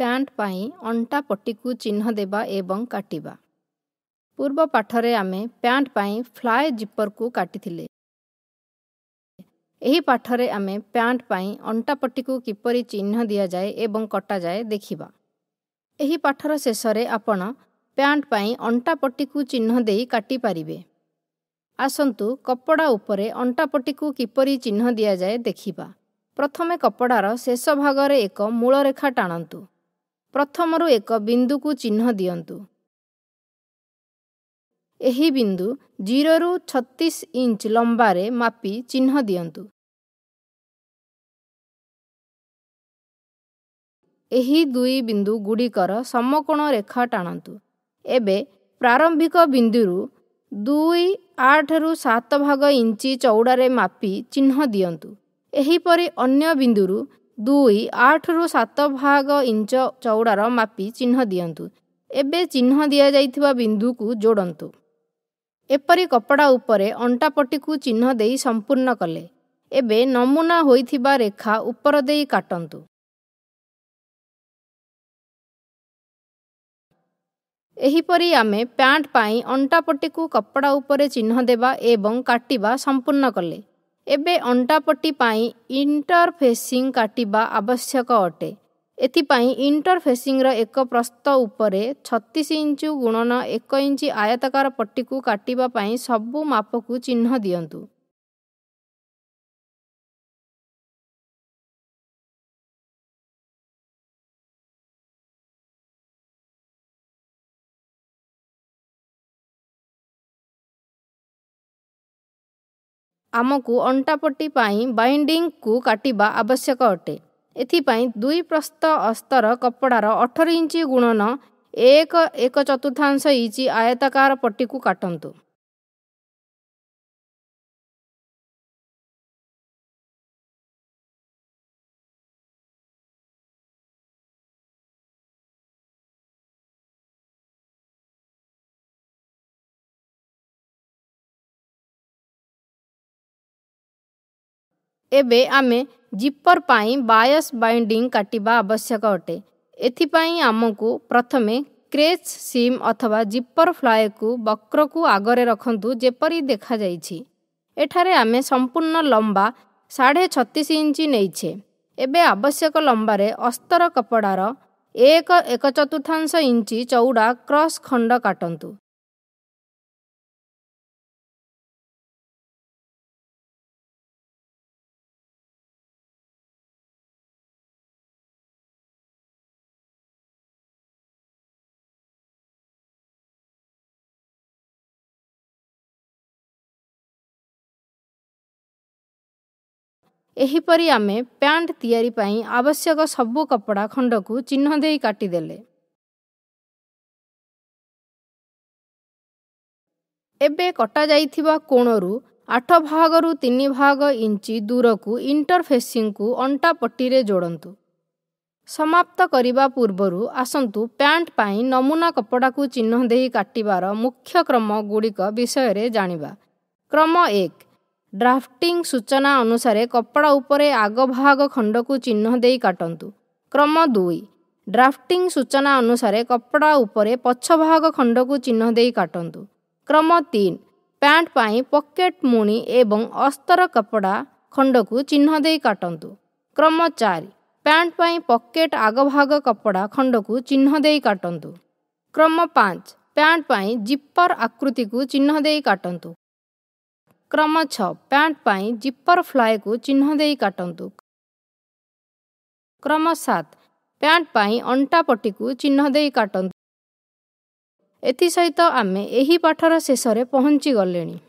pant ପାଇଁ ଅଣ୍ଟା ପଟିକୁ ଚିହ୍ନ ଦେବା ଏବଂ କାଟିବା ପୂର୍ବ ପାଠରେ ଆମେ ପ୍ୟାଣ୍ଟ ପାଇଁ ଫ୍ଲାଏ ଜିପରକୁ କାଟିଥିଲେ ଏହି ପାଠରେ ଆମେ ପ୍ୟାଣ୍ଟ ପାଇଁ ଅଣ୍ଟା ପଟିକୁ କିପରି ଚିହ୍ନ ଦିଆଯାଏ ଏବଂ କଟାଯାଏ ଦେଖିବା ଏହି ପାଠର ଶେଷରେ ଆପଣ ପ୍ୟାଣ୍ଟ ପାଇଁ ଅଣ୍ଟା ପଟିକୁ ଚିହ୍ନ ଦେଇ କାଟିପାରିବେ ଆସନ୍ତୁ କପଡ଼ା ଉପରେ ଅଣ୍ଟା ପଟିକୁ କିପରି ଚିହ୍ନ ଦିଆଯାଏ ଦେଖିବା ପ୍ରଥମେ କପଡ଼ାର ଶେଷ ଭାଗରେ ଏକ ମୂଳରେଖା ଟାଣନ୍ତୁ ପ୍ରଥମରୁ ଏକ ବିନ୍ଦୁକୁ ଚିହ୍ନ ଦିଅନ୍ତୁ ଏହି ବିନ୍ଦୁ ଜିରୋରୁ ଛତିଶ ଇଞ୍ଚ ଲମ୍ବାରେ ମାପି ଚିହ୍ନ ଦିଅନ୍ତୁ ଏହି ଦୁଇ ବିନ୍ଦୁ ଗୁଡ଼ିକର ସମକୋଣ ରେଖା ଟାଣନ୍ତୁ ଏବେ ପ୍ରାରମ୍ଭିକ ବିନ୍ଦୁରୁ ଦୁଇ ଆଠରୁ ସାତ ଭାଗ ଇଞ୍ଚ ଚଉଡ଼ାରେ ମାପି ଚିହ୍ନ ଦିଅନ୍ତୁ ଏହିପରି ଅନ୍ୟ ବିନ୍ଦୁରୁ ଦୁଇ ଆଠରୁ ସାତ ଭାଗ ଇଞ୍ଚ ଚଉଡ଼ାର ମାପି ଚିହ୍ନ ଦିଅନ୍ତୁ ଏବେ ଚିହ୍ନ ଦିଆଯାଇଥିବା ବିନ୍ଦୁକୁ ଯୋଡ଼ନ୍ତୁ ଏପରି କପଡ଼ା ଉପରେ ଅଣ୍ଟାପଟିକୁ ଚିହ୍ନ ଦେଇ ସମ୍ପୂର୍ଣ୍ଣ କଲେ ଏବେ ନମୁନା ହୋଇଥିବା ରେଖା ଉପର ଦେଇ କାଟନ୍ତୁ ଏହିପରି ଆମେ ପ୍ୟାଣ୍ଟ ପାଇଁ ଅଣ୍ଟାପଟିକୁ କପଡ଼ା ଉପରେ ଚିହ୍ନ ଦେବା ଏବଂ କାଟିବା ସମ୍ପୂର୍ଣ୍ଣ କଲେ ଏବେ ଅଣ୍ଟାପଟି ପାଇଁ ଇଣ୍ଟରଫେସିଂ କାଟିବା ଆବଶ୍ୟକ ଅଟେ ଏଥିପାଇଁ ଇଣ୍ଟରଫେସିଂର ଏକ ପ୍ରସ୍ତ ଉପରେ ଛତିଶ ଇଞ୍ଚ ଗୁଣନ ଏକ ଇଞ୍ଚ ଆୟତକାର ପଟିକୁ କାଟିବା ପାଇଁ ସବୁ ମାପକୁ ଚିହ୍ନ ଦିଅନ୍ତୁ ଆମକୁ ଅଣ୍ଟାପଟି ପାଇଁ ବାଇଣ୍ଡିଙ୍ଗକୁ କାଟିବା ଆବଶ୍ୟକ ଅଟେ ଏଥିପାଇଁ ଦୁଇ ପ୍ରସ୍ତ ଅସ୍ତର କପଡ଼ାର ଅଠର ଇଞ୍ଚ ଗୁଣନ ଏକ ଏକ ଚତୁର୍ଥାଂଶ ଇଞ୍ଚ ଆୟତାକାର ପଟିକୁ କାଟନ୍ତୁ ଏବେ ଆମେ ଜିପର୍ ପାଇଁ ବାୟସ୍ ବାଇଣ୍ଡିଂ କାଟିବା ଆବଶ୍ୟକ ଅଟେ ଏଥିପାଇଁ ଆମକୁ ପ୍ରଥମେ କ୍ରେଚ୍ ସିମ୍ ଅଥବା ଜିପର୍ ଫ୍ଲାଏକୁ ବକ୍ରକୁ ଆଗରେ ରଖନ୍ତୁ ଯେପରି ଦେଖାଯାଇଛି ଏଠାରେ ଆମେ ସମ୍ପୂର୍ଣ୍ଣ ଲମ୍ବା ସାଢ଼େ ଛତିଶ ଇଞ୍ଚ ନେଇଛେ ଏବେ ଆବଶ୍ୟକ ଲମ୍ବାରେ ଅସ୍ତର କପଡ଼ାର ଏକ ଏକ ଚତୁର୍ଥାଂଶ ଇଞ୍ଚ ଚଉଡ଼ା କ୍ରସ୍ ଖଣ୍ଡ କାଟନ୍ତୁ ଏହିପରି ଆମେ ପ୍ୟାଣ୍ଟ ତିଆରି ପାଇଁ ଆବଶ୍ୟକ ସବୁ କପଡ଼ା ଖଣ୍ଡକୁ ଚିହ୍ନ ଦେଇ କାଟିଦେଲେ ଏବେ କଟାଯାଇଥିବା କୋଣରୁ ଆଠ ଭାଗରୁ ତିନି ଭାଗ ଇଞ୍ଚି ଦୂରକୁ ଇଣ୍ଟରଫେସିଂକୁ ଅଣ୍ଟା ପଟିରେ ଯୋଡ଼ନ୍ତୁ ସମାପ୍ତ କରିବା ପୂର୍ବରୁ ଆସନ୍ତୁ ପ୍ୟାଣ୍ଟ ପାଇଁ ନମୁନା କପଡ଼ାକୁ ଚିହ୍ନ ଦେଇ କାଟିବାର ମୁଖ୍ୟ କ୍ରମ ଗୁଡ଼ିକ ବିଷୟରେ ଜାଣିବା କ୍ରମ ଏକ ଡ୍ରାଫ୍ଟିଂ ସୂଚନା ଅନୁସାରେ କପଡ଼ା ଉପରେ ଆଗଭାଗ ଖଣ୍ଡକୁ ଚିହ୍ନ ଦେଇ କାଟନ୍ତୁ କ୍ରମ ଦୁଇ ଡ୍ରାଫ୍ଟିଂ ସୂଚନା ଅନୁସାରେ କପଡ଼ା ଉପରେ ପଛ ଭାଗ ଖଣ୍ଡକୁ ଚିହ୍ନ ଦେଇ କାଟନ୍ତୁ କ୍ରମ ତିନି ପ୍ୟାଣ୍ଟ ପାଇଁ ପକେଟ୍ ମୁଣି ଏବଂ ଅସ୍ତର କପଡ଼ା ଖଣ୍ଡକୁ ଚିହ୍ନ ଦେଇ କାଟନ୍ତୁ କ୍ରମ ଚାରି ପ୍ୟାଣ୍ଟ ପାଇଁ ପକେଟ୍ ଆଗଭାଗ କପଡ଼ା ଖଣ୍ଡକୁ ଚିହ୍ନ ଦେଇ କାଟନ୍ତୁ କ୍ରମ ପାଞ୍ଚ ପ୍ୟାଣ୍ଟ ପାଇଁ ଜିପର୍ ଆକୃତିକୁ ଚିହ୍ନ ଦେଇ କାଟନ୍ତୁ କ୍ରମ ଛଅ ପ୍ୟାଣ୍ଟ ପାଇଁ ଜିପର୍ ଫ୍ଲାଏକୁ ଚିହ୍ନ ଦେଇ କାଟନ୍ତୁ କ୍ରମ ସାତ ପ୍ୟାଣ୍ଟ ପାଇଁ ଅଣ୍ଟା ପଟିକୁ ଚିହ୍ନ ଦେଇ କାଟନ୍ତୁ ଏଥିସହିତ ଆମେ ଏହି ପାଠର ଶେଷରେ ପହଞ୍ଚିଗଲେଣି